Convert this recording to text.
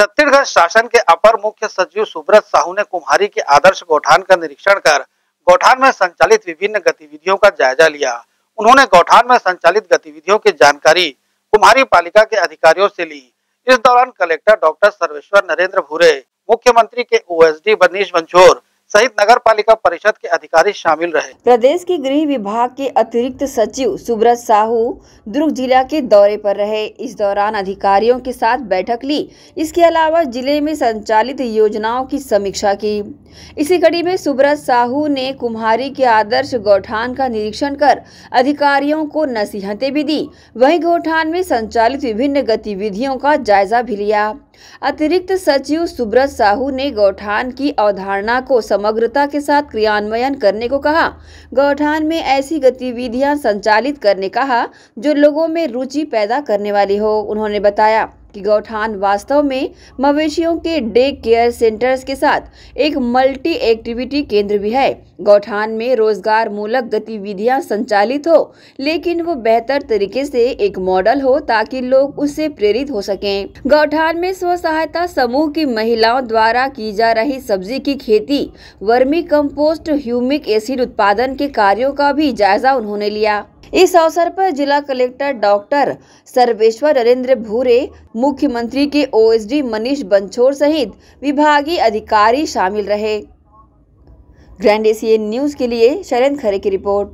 छत्तीसगढ़ शासन के अपर मुख्य सचिव सुब्रत साहू ने कुम्हारी के आदर्श गौठान का निरीक्षण कर गौठान में संचालित विभिन्न गतिविधियों का जायजा लिया उन्होंने गौठान में संचालित गतिविधियों की जानकारी कुम्हारी पालिका के अधिकारियों से ली इस दौरान कलेक्टर डॉक्टर सर्वेश्वर नरेंद्र भूरे मुख्यमंत्री के ओ एस डी बनीश मंचोर सहित नगर पालिका परिषद के अधिकारी शामिल रहे प्रदेश के गृह विभाग के अतिरिक्त सचिव सुब्रत साहू दुर्ग जिला के दौरे पर रहे इस दौरान अधिकारियों के साथ बैठक ली इसके अलावा जिले में संचालित योजनाओं की समीक्षा की इसी कड़ी में सुब्रत साहू ने कुम्हारी के आदर्श गौठान का निरीक्षण कर अधिकारियों को नसीहतें भी दी वहीं गौठान में संचालित विभिन्न गतिविधियों का जायजा भी लिया अतिरिक्त सचिव सुब्रत साहू ने गौठान की अवधारणा को समग्रता के साथ क्रियान्वयन करने को कहा गौठान में ऐसी गतिविधियां संचालित करने कहा जो लोगों में रुचि पैदा करने वाली हो उन्होंने बताया कि गौठान वास्तव में मवेशियों के डे केयर सेंटर्स के साथ एक मल्टी एक्टिविटी केंद्र भी है गौठान में रोजगार मूलक गतिविधियां संचालित हो लेकिन वो बेहतर तरीके से एक मॉडल हो ताकि लोग उससे प्रेरित हो सकें गौठान में स्व सहायता समूह की महिलाओं द्वारा की जा रही सब्जी की खेती वर्मी कम्पोस्ट ह्यूमिक एसिड उत्पादन के कार्यो का भी जायजा उन्होंने लिया इस अवसर पर जिला कलेक्टर डॉक्टर सर्वेश्वर नरेंद्र भूरे मुख्यमंत्री के ओएसडी मनीष बंछोर सहित विभागीय अधिकारी शामिल रहे ग्रैंड एशियन न्यूज के लिए शरण खरे की रिपोर्ट